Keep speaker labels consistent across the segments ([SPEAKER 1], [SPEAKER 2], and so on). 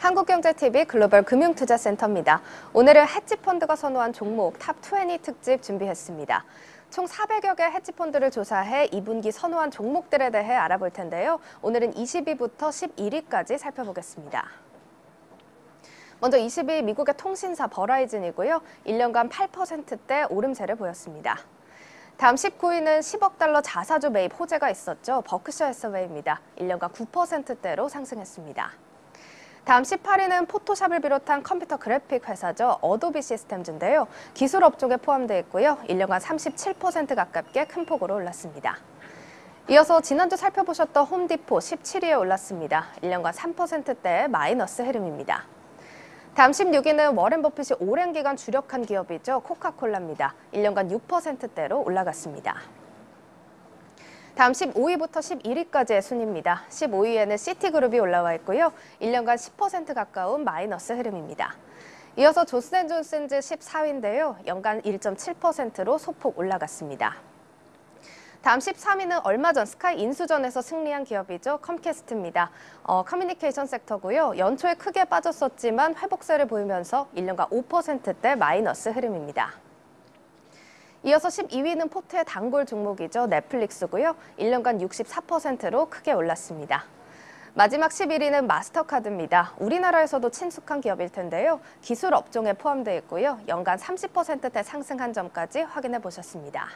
[SPEAKER 1] 한국경제TV 글로벌 금융투자센터입니다. 오늘은 헤지펀드가 선호한 종목 탑 20 특집 준비했습니다. 총 400여 개 헤지펀드를 조사해 2분기 선호한 종목들에 대해 알아볼 텐데요. 오늘은 20위부터 11위까지 살펴보겠습니다. 먼저 20위 미국의 통신사 버라이즌이고요. 1년간 8%대 오름세를 보였습니다. 다음 19위는 10억 달러 자사주 매입 호재가 있었죠. 버크셔 에서웨이입니다 1년간 9%대로 상승했습니다. 다음 18위는 포토샵을 비롯한 컴퓨터 그래픽 회사죠. 어도비 시스템즈인데요. 기술 업종에 포함되어 있고요. 1년간 37% 가깝게 큰 폭으로 올랐습니다. 이어서 지난주 살펴보셨던 홈디포 17위에 올랐습니다. 1년간 3%대 마이너스 흐름입니다. 다음 16위는 워렌 버핏이 오랜 기간 주력한 기업이죠. 코카콜라입니다. 1년간 6%대로 올라갔습니다. 다음 15위부터 11위까지의 순입니다. 15위에는 시티그룹이 올라와 있고요. 1년간 10% 가까운 마이너스 흐름입니다. 이어서 조스앤존슨즈 14위인데요. 연간 1.7%로 소폭 올라갔습니다. 다음 13위는 얼마 전 스카이 인수전에서 승리한 기업이죠. 컴캐스트입니다. 어, 커뮤니케이션 섹터고요. 연초에 크게 빠졌었지만 회복세를 보이면서 1년간 5%대 마이너스 흐름입니다. 이어서 12위는 포트의 단골 종목이죠. 넷플릭스고요. 1년간 64%로 크게 올랐습니다. 마지막 11위는 마스터카드입니다. 우리나라에서도 친숙한 기업일 텐데요. 기술 업종에 포함되어 있고요. 연간 30%대 상승한 점까지 확인해 보셨습니다.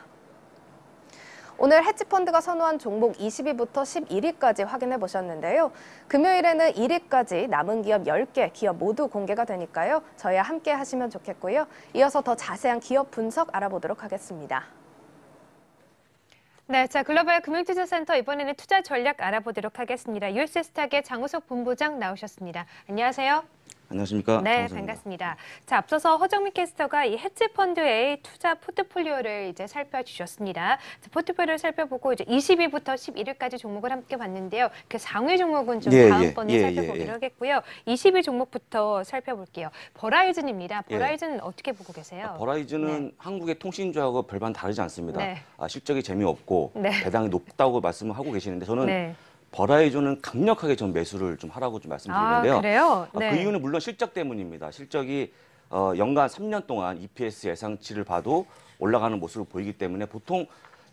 [SPEAKER 1] 오늘 헤지펀드가 선호한 종목 20위부터 11위까지 확인해 보셨는데요. 금요일에는 1위까지 남은 기업 10개 기업 모두 공개가 되니까요. 저희와 함께 하시면 좋겠고요. 이어서 더 자세한 기업 분석 알아보도록 하겠습니다.
[SPEAKER 2] 네, 자 글로벌 금융투자센터 이번에는 투자 전략 알아보도록 하겠습니다. u s 스타의 장우석 본부장 나오셨습니다. 안녕하세요.
[SPEAKER 3] 안녕하십니까? 네, 정상입니다.
[SPEAKER 2] 반갑습니다. 자, 앞서서 허정민 캐스터가 이 해치 펀드의 투자 포트폴리오를 이제 살펴주셨습니다. 자, 포트폴리오를 살펴보고 이제 20위부터 11위까지 종목을 함께 봤는데요. 그 상위 종목은 좀 예, 예. 다음번에 예, 예, 살펴보기로 예, 하겠고요. 20위 종목부터 살펴볼게요. 버라이즌입니다. 예. 버라이즌은 어떻게 보고 계세요? 아,
[SPEAKER 3] 버라이즌은 네. 한국의 통신주하고 별반 다르지 않습니다. 네. 아, 실적이 재미없고 네. 배당이 높다고 말씀을 하고 계시는데 저는 네. 버라이존은 강력하게 좀 매수를 좀 하라고 좀 말씀드리는데요. 아, 그래요? 아, 그 네. 그 이유는 물론 실적 때문입니다. 실적이 어, 연간 3년 동안 EPS 예상치를 봐도 올라가는 모습을 보이기 때문에 보통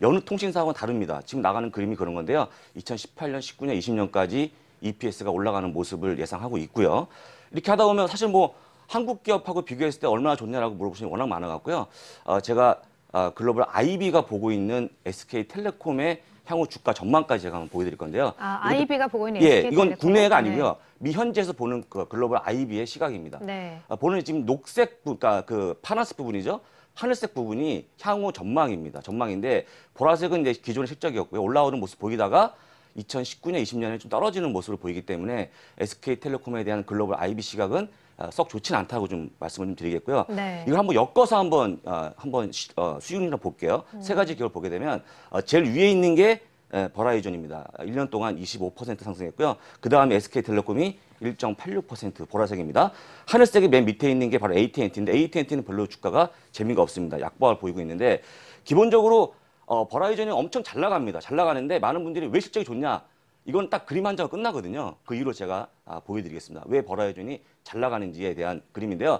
[SPEAKER 3] 여느 통신사하고는 다릅니다. 지금 나가는 그림이 그런 건데요. 2018년, 19년, 20년까지 EPS가 올라가는 모습을 예상하고 있고요. 이렇게 하다 보면 사실 뭐 한국 기업하고 비교했을 때 얼마나 좋냐라고 물어보시는 게 워낙 많아갖고요. 어, 제가 어, 글로벌 IB가 보고 있는 SK텔레콤의 향후 주가 전망까지 제가 한번 보여드릴 건데요. 아, IB가
[SPEAKER 2] 보고 있는 예, 이건 국내가 네. 아니고요.
[SPEAKER 3] 미 현지에서 보는 그 글로벌 IB의 시각입니다. 네. 아, 보는 지금 녹색, 그러니까 그 파란색 부분이죠. 하늘색 부분이 향후 전망입니다. 전망인데 보라색은 이제 기존의 실적이었고요. 올라오는 모습 보이다가 2019년, 20년에 좀 떨어지는 모습을 보이기 때문에 SK텔레콤에 대한 글로벌 IB 시각은 아, 썩좋진 않다고 좀 말씀을 좀 드리겠고요. 네. 이걸 한번 엮어서 한번 어, 한번 어, 수익률나 볼게요. 음. 세 가지 기업을 보게 되면 어, 제일 위에 있는 게 에, 예, 버라이존입니다 1년 아, 동안 25% 상승했고요. 그 다음에 SK텔레콤이 1.86% 보라색입니다. 하늘색이 맨 밑에 있는 게 바로 AT&T인데 AT&T는 별로 주가가 재미가 없습니다. 약보합을 보이고 있는데 기본적으로 어, 버라이전이 엄청 잘 나갑니다. 잘 나가는데 많은 분들이 왜 실적이 좋냐? 이건 딱 그림 한 장 끝나거든요. 그 이후로 제가 아, 보여드리겠습니다. 왜 버라이존이 잘 나가는지에 대한 그림인데요.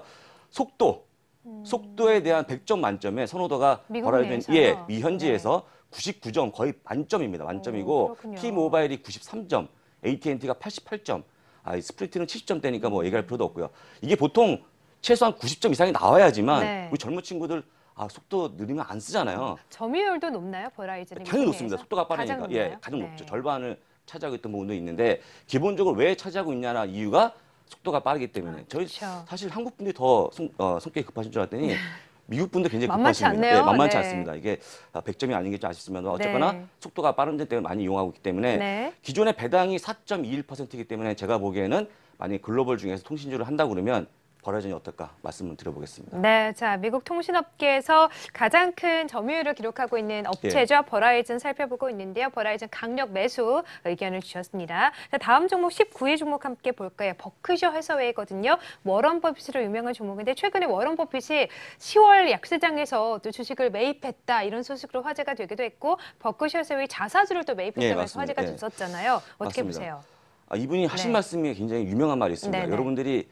[SPEAKER 3] 속도, 음. 속도에 대한 100점 만점에 선호도가 버라이존 예, 미 현지에서 네. 99점 거의 만점입니다. 만점이고 음, T-모바일이 93점, AT&T가 88점, 아, 스프리트는 7 0점되니까뭐 얘기할 필요도 없고요. 이게 보통 최소한 90점 이상이 나와야지만 네. 우리 젊은 친구들 아, 속도 느리면 안 쓰잖아요.
[SPEAKER 2] 점유율도 높나요, 버라이즌 당연히 높습니다.
[SPEAKER 3] 속도가 빠르니까. 가장 예, 가장 높죠. 네. 절반을 차지하고 있던 부분도 있는데 기본적으로 왜 차지하고 있냐는 이유가 속도가 빠르기 때문에 아, 저희 사실 한국 분들이 더 성, 어, 성격이 급하신 줄 알았더니 미국 분들 굉장히 급하신 분들 않네요. 네, 만만치 네. 않습니다. 이게 100점이 아, 아닌 게좀 아쉽지만 어쨌거나 네. 속도가 빠른 점 때문에 많이 이용하고 있기 때문에 네. 기존의 배당이 4.21%이기 때문에 제가 보기에는 만약 에 글로벌 중에서 통신주를 한다 고 그러면 벌어지면 어떨까 말씀을 드려보겠습니다.
[SPEAKER 2] 네, 자 미국 통신업계에서 가장 큰 점유율을 기록하고 있는 업체죠. 예. 버라이즌 살펴보고 있는데요. 버라이즌 강력 매수 의견을 주셨습니다. 자, 다음 종목 19위 종목 함께 볼까요? 버크셔 해서웨거든요 워런 버핏으로 유명한 종목인데 최근에 워런 버핏이 10월 약세장에서 또 주식을 매입했다 이런 소식으로 화제가 되기도 했고 버크셔 해서웨 자사주를 또 매입했다면서 예, 네, 화제가 예. 됐었잖아요. 어떻게 맞습니다. 보세요?
[SPEAKER 3] 아, 이분이 하신 네. 말씀이 굉장히 유명한 말이 있습니다. 네네. 네. 여러분들이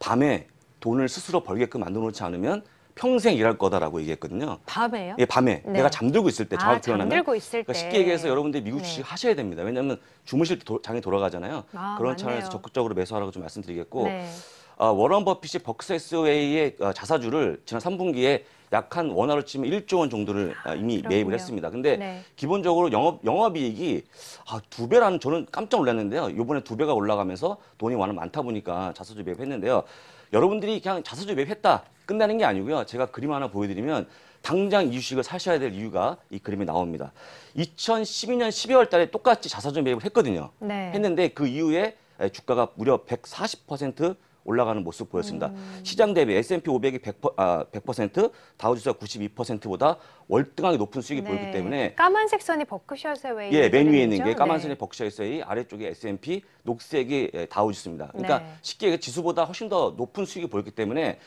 [SPEAKER 3] 밤에 돈을 스스로 벌게끔 만들어놓지 않으면 평생 일할 거다라고 얘기했거든요. 밤에요? 예, 밤에 네. 내가 잠들고 있을 때 아, 정확히 아, 표현하면 잠들고
[SPEAKER 2] 있을 그러니까 쉽게 얘기해서
[SPEAKER 3] 여러분들 미국 주식 네. 하셔야 됩니다. 왜냐하면 주무실 때 도, 장이 돌아가잖아요. 아, 그런 맞네요. 차원에서 적극적으로 매수하라고 좀 말씀드리겠고 네. 아, 워런 버핏이 벅스 SOA의 어, 자사주를 지난 3분기에 약한 원화로 치면 1조 원 정도를 아, 이미 그렇요 아, 매입을 했습니다. 근데 네. 기본적으로 영업 영업이익이 아, 두 배라는 저는 깜짝 놀랐는데요. 요번에 두 배가 올라가면서 돈이 워낙 많다 보니까 자사주 매입했는데요. 여러분들이 그냥 자사주 매입했다 끝나는 게 아니고요. 제가 그림 하나 보여드리면 당장 이 주식을 사셔야 될 이유가 이 그림에 나옵니다. 2012년 12월 달에 똑같이 자사주 매입을 했거든요. 네. 했는데 그 이후에 주가가 무려 140% 올라가는 모습 보였습니다. 음. 시장 대비 S&P 500이 100%, 아, 100%다우지수 92%보다 월등하게 높은 수익이 네. 보이기 때문에
[SPEAKER 2] 까만색 선이 버크셔스웨이 예, 맨 위에 있는 게 까만색이 네.
[SPEAKER 3] 버크셔스웨이 아래쪽에 S&P 녹색이 예, 다우지수입니다. 그러니까 네. 쉽게 지수보다 훨씬 더 높은 수익이 보였기 때문에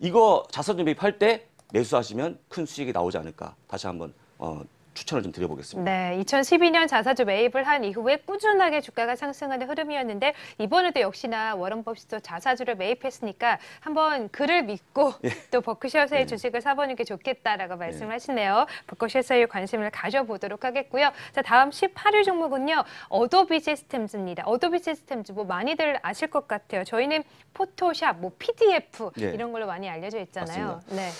[SPEAKER 3] 이거 자산 준비 팔 때 매수하시면 큰 수익이 나오지 않을까 다시 한번 어, 추천을 좀 드려보겠습니다.
[SPEAKER 2] 네, 2012년 자사주 매입을 한 이후에 꾸준하게 주가가 상승하는 흐름이었는데 이번에도 역시나 워런 버핏도 자사주를 매입했으니까 한번 그를 믿고 예. 또 버크셔서의 예. 주식을 사보는 게 좋겠다라고 예. 말씀하시네요. 예. 버크셔서의 관심을 가져보도록 하겠고요. 자, 다음 18일 종목은요. 어도비 시스템즈입니다. 어도비 시스템즈 뭐 많이들 아실 것 같아요. 저희는 포토샵, 뭐 PDF 예. 이런 걸로 많이 알려져 있잖아요. 맞습니다. 네.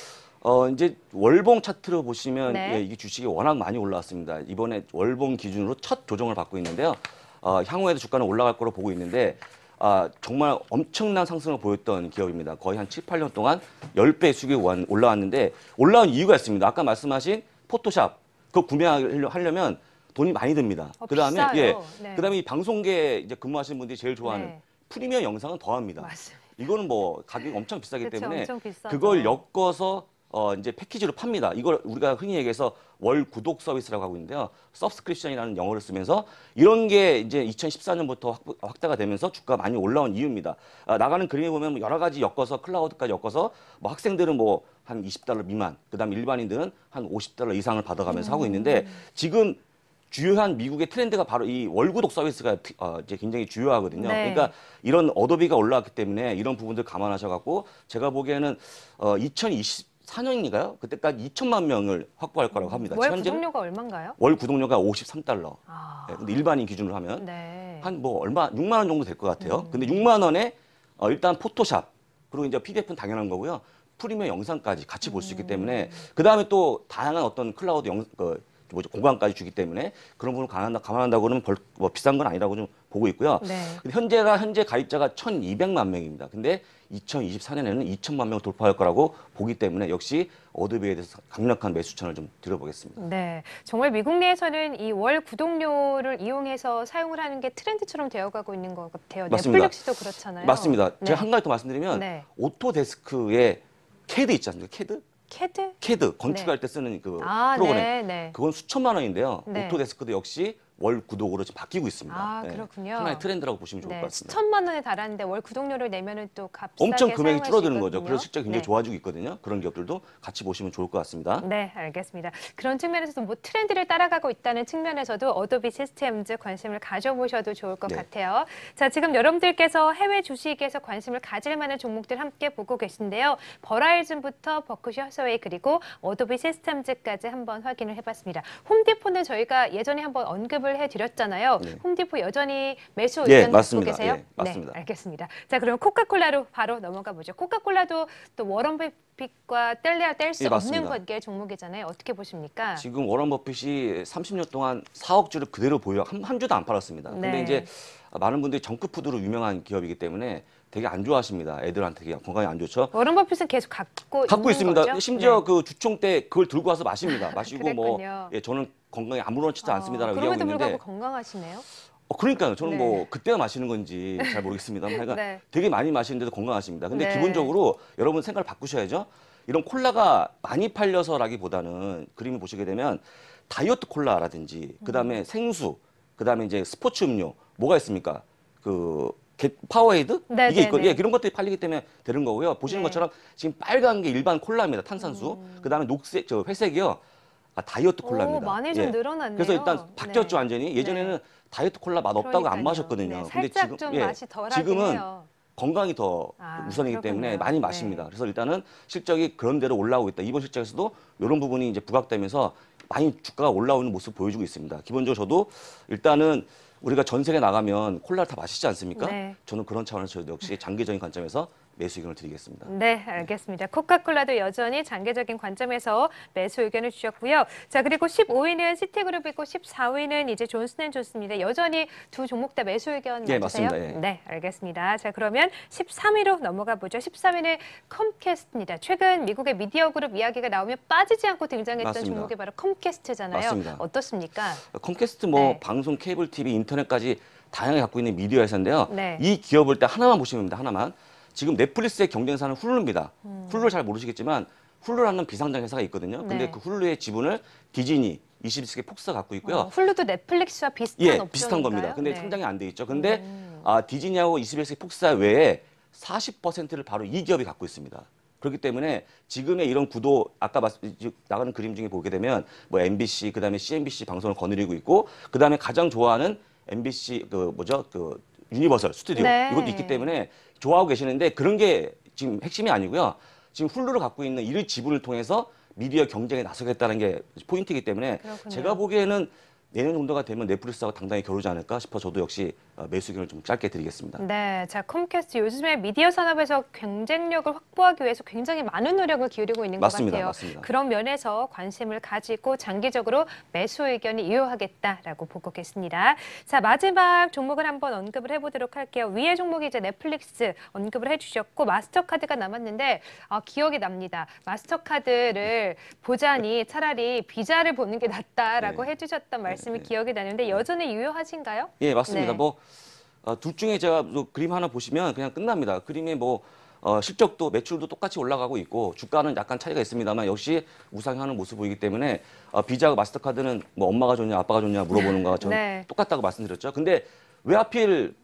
[SPEAKER 3] 어 이제 월봉 차트로 보시면 네. 예, 이게 주식이 워낙 많이 올라왔습니다. 이번에 월봉 기준으로 첫 조정을 받고 있는데요. 어, 향후에도 주가는 올라갈 거로 보고 있는데 아, 정말 엄청난 상승을 보였던 기업입니다. 거의 한 7, 8년 동안 10배 수익이 올라왔는데 올라온 이유가 있습니다. 아까 말씀하신 포토샵 그거 구매하려면 돈이 많이 듭니다. 어, 그다음에 예, 비싸요. 예. 네. 그다음에 이 방송계 이제 근무하시는 분들이 제일 좋아하는 네. 프리미엄 영상은 더합니다. 맞습니다. 이거는 뭐 가격이 엄청 비싸기 그쵸, 때문에 엄청 그걸 엮어서 어, 이제 패키지로 팝니다. 이걸 우리가 흔히 얘기해서 월 구독 서비스라고 하고 있는데요. 서브스크립션이라는 영어를 쓰면서 이런 게 이제 2014년부터 확보, 확대가 되면서 주가 많이 올라온 이유입니다. 아, 나가는 그림에 보면 뭐 여러 가지 엮어서 클라우드까지 엮어서 뭐 학생들은 뭐 한 20달러 미만, 그다음 일반인들은 한 50달러 이상을 받아가면서 음. 하고 있는데 음. 지금 주요한 미국의 트렌드가 바로 이 월구독 서비스가 어, 이제 굉장히 주요하거든요. 네. 그러니까 이런 어도비가 올라왔기 때문에 이런 부분들 감안하셔갖고 제가 보기에는 어, 2020 4년인가요? 그때까지 2천만 명을 확보할 거라고 음, 합니다. 월 구독료가 얼마인가요? 월 구독료가 53달러. 아. 네, 근데 일반인 기준으로 하면 네. 한뭐 얼마 6만 원 정도 될 것 같아요. 음. 근데 6만 원에 어, 일단 포토샵 그리고 이제 PDF는 당연한 거고요. 프리미엄 영상까지 같이 볼 수 있기 음. 때문에 그 다음에 또 다양한 어떤 클라우드 영, 그, 뭐죠, 공간까지 주기 때문에 그런 부분을 감안한다, 감안한다고 그면뭐 비싼 건 아니라고 좀 보고 있고요. 네. 현재가 현재 가입자가 1,200만 명입니다. 근데 2024년에는 2천만 명을 돌파할 거라고 보기 때문에 역시 어드비에 대해서 강력한 매수 추천을 좀 드려보겠습니다.
[SPEAKER 2] 네, 정말 미국 내에서는 이 월 구독료를 이용해서 사용을 하는 게 트렌드처럼 되어가고 있는 것 같아요. 맞습니다. 넷플릭스도 그렇잖아요. 맞습니다. 네. 제가 한
[SPEAKER 3] 가지 더 말씀드리면 네. 오토데스크의 캐드 있지 않습니까? 캐드? 캐드? 캐드 건축할 네. 때 쓰는 그 아, 프로그램. 네, 네. 그건 수천만 원인데요. 네. 오토데스크도 역시 월 구독으로 지금 바뀌고 있습니다. 아, 네. 그렇군요. 하나의 트렌드라고 보시면 좋을 네. 것 같습니다.
[SPEAKER 2] 천만 원에 달하는데 월 구독료를 내면은 또값 엄청 금액이 줄어드는 거죠. 그래서 실제 굉장히 네.
[SPEAKER 3] 좋아지고 있거든요. 그런 기업들도 같이 보시면 좋을 것 같습니다. 네,
[SPEAKER 2] 알겠습니다. 그런 측면에서도 뭐 트렌드를 따라가고 있다는 측면에서도 어도비 시스템즈 관심을 가져보셔도 좋을 것 네. 같아요. 자, 지금 여러분들께서 해외 주식에서 관심을 가질 만한 종목들 함께 보고 계신데요. 버라이즌부터 버크셔 서웨이 그리고 어도비 시스템즈까지 한번 확인을 해봤습니다. 홈디포는 저희가 예전에 한번 언급 언급을 해드렸잖아요. 네. 홈디포 여전히 매수 예, 의견 예, 갖고 계세요? 예, 맞습니다. 네, 알겠습니다. 자, 그럼 코카콜라로 바로 넘어가 보죠. 코카콜라도 또 워런 버핏과 뗄래야 뗄수 예, 없는 관계 종목이잖아요. 어떻게 보십니까?
[SPEAKER 3] 지금 워런 버핏이 30년 동안 4억 주를 그대로 보유 한, 한 주도 안 팔았습니다. 네. 근데 이제 많은 분들이 정크푸드로 유명한 기업이기 때문에 되게 안 좋아하십니다. 애들한테 그냥 건강에 안 좋죠. 워런
[SPEAKER 2] 버핏은 계속 갖고 갖고 있습니다. 거죠? 심지어 네. 그
[SPEAKER 3] 주총 때 그걸 들고 와서 마십니다. 마시고 뭐 예, 저는 건강에 아무렇지도 어, 않습니다라고 얘기하고 있는데. 그럼에도 불구하고
[SPEAKER 2] 건강하시네요.
[SPEAKER 3] 어, 그러니까요. 저는 뭐 네. 뭐그때가 마시는 건지 잘 모르겠습니다만 하여간 네. 되게 많이 마시는데도 건강하십니다. 근데 네. 기본적으로 여러분 생각을 바꾸셔야죠. 이런 콜라가 많이 팔려서라기보다는 그림을 보시게 되면 다이어트 콜라라든지 그다음에 음. 생수, 그다음에 이제 스포츠 음료 뭐가 있습니까? 그 파워헤드네 이게 네, 있거든요. 네. 예, 이런 것들이 팔리기 때문에 되는 거고요. 보시는 네. 것처럼 지금 빨간 게 일반 콜라입니다. 탄산수. 음. 그다음에 녹색 저 회색이요. 아, 다이어트 어, 콜라입니다. 오, 많이 예. 좀 예.
[SPEAKER 2] 늘어났네요. 그래서 일단
[SPEAKER 3] 바뀌었죠, 네. 완전히. 예전에는 네. 다이어트 콜라 맛 없다고 그러니까요. 안 마셨거든요. 네, 근데 지금 좀 예, 맛이 지금은 해요. 건강이 더 아, 우선이기 그렇군요. 때문에 많이 네. 마십니다. 그래서 일단은 실적이 그런 대로 올라오고 있다. 이번 실적에서도 이런 부분이 이제 부각되면서 많이 주가가 올라오는 모습 보여주고 있습니다. 기본적으로 저도 일단은 우리가 전 세계 나가면 콜라를 다 마시지 않습니까? 네. 저는 그런 차원에서 역시 장기적인 관점에서 매수 의견을 드리겠습니다.
[SPEAKER 2] 네, 알겠습니다. 코카콜라도 여전히 장기적인 관점에서 매수 의견을 주셨고요. 자, 그리고 15위는 시티그룹 있고 14위는 이제 존슨앤존스입니다. 여전히 두 종목 다 매수 의견 네, 예, 맞으세요? 맞습니다. 예. 네, 알겠습니다. 자, 그러면 13위로 넘어가 보죠. 13위는 컴캐스트입니다. 최근 미국의 미디어 그룹 이야기가 나오면 빠지지 않고 등장했던 맞습니다. 종목이 바로 컴캐스트잖아요. 맞습니다. 어떻습니까?
[SPEAKER 3] 컴캐스트 뭐 네. 방송, 케이블 TV, 인터넷까지 다양하게 갖고 있는 미디어 회사인데요. 네. 이 기업을 때 하나만 보시면 됩니다. 하나만. 지금 넷플릭스의 경쟁사는 훌루입니다. 음. 훌루 잘 모르시겠지만 훌루라는 비상장 회사가 있거든요. 네. 근데 그 훌루의 지분을 디즈니, 21세기 폭스가 갖고 있고요. 어,
[SPEAKER 2] 훌루도 넷플릭스와 비슷한 예, 업종인가요? 비슷한 겁니다. 근데 네. 상장이
[SPEAKER 3] 안 돼 있죠. 근데 음. 아, 디즈니하고 21세기 폭스 외에 40%를 바로 이 기업이 갖고 있습니다. 그렇기 때문에 지금의 이런 구도 아까 말씀, 나가는 그림 중에 보게 되면 뭐 MBC 그다음에 CNBC 방송을 거느리고 있고 그다음에 가장 좋아하는 MBC 그 뭐죠 그 유니버설 스튜디오 네. 이것도 있기 때문에 좋아하고 계시는데 그런 게 지금 핵심이 아니고요. 지금 훌루를 갖고 있는 이를 지분을 통해서 미디어 경쟁에 나서겠다는 게 포인트이기 때문에 그렇군요. 제가 보기에는 내년 정도가 되면 넷플릭스하고 당당히 겨루지 않을까 싶어 저도 역시 어, 매수 기견을좀 짧게 드리겠습니다.
[SPEAKER 2] 네, 자 컴캐스트 요즘에 미디어 산업에서 경쟁력을 확보하기 위해서 굉장히 많은 노력을 기울이고 있는 맞습니다, 것 같아요. 맞습니다. 그런 면에서 관심을 가지고 장기적으로 매수 의견이 유효하겠다라고 보고했습니다. 자 마지막 종목을 한번 언급을 해보도록 할게요. 위의 종목이 이제 넷플릭스 언급을 해주셨고 마스터카드가 남았는데 아, 기억이 납니다. 마스터카드를 보자니 네. 차라리 비자를 보는 게 낫다라고 네. 해주셨던 말씀이 네. 기억이 나는데 네. 여전히 유효하신가요? 예, 맞습니다. 네. 뭐
[SPEAKER 3] 어, 둘 중에 제가 뭐 그림 하나 보시면 그냥 끝납니다. 그림에 뭐 어, 실적도 매출도 똑같이 올라가고 있고 주가는 약간 차이가 있습니다만 역시 우상향하는 모습 보이기 때문에 어, 비자하 마스터카드는 뭐 엄마가 좋냐 아빠가 좋냐 물어보는 거와 저는 네. 똑같다고 말씀드렸죠. 근데 왜 하필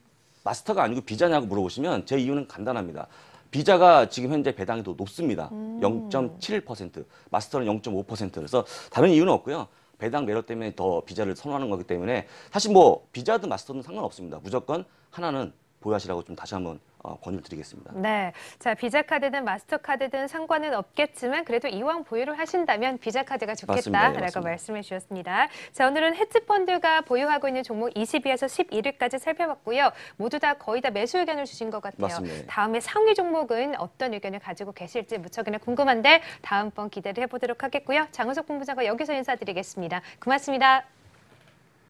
[SPEAKER 3] 마스터가 아니고 비자냐고 물어보시면 제 이유는 간단합니다. 비자가 지금 현재 배당이 더 높습니다. 음. 0.7%, 마스터는 0.5%. 그래서 다른 이유는 없고요. 배당 매력 때문에 더 비자를 선호하는 거기 때문에 사실 뭐 비자든 마스터든 상관없습니다. 무조건 하나는 보유하시라고 좀 다시 한번 어, 권유를 드리겠습니다.
[SPEAKER 2] 네. 자, 비자카드든 마스터카드든 상관은 없겠지만 그래도 이왕 보유를 하신다면 비자카드가 좋겠다라고 예, 맞 말씀해 주셨습니다. 자, 오늘은 헤지펀드가 보유하고 있는 종목 20위에서 11위까지 살펴봤고요. 모두 다 거의 다 매수 의견을 주신 것 같아요. 맞습니다. 예. 다음에 상위 종목은 어떤 의견을 가지고 계실지 무척이나 궁금한데 다음번 기대를 해보도록 하겠고요. 장우석 본부장과 여기서 인사드리겠습니다. 고맙습니다.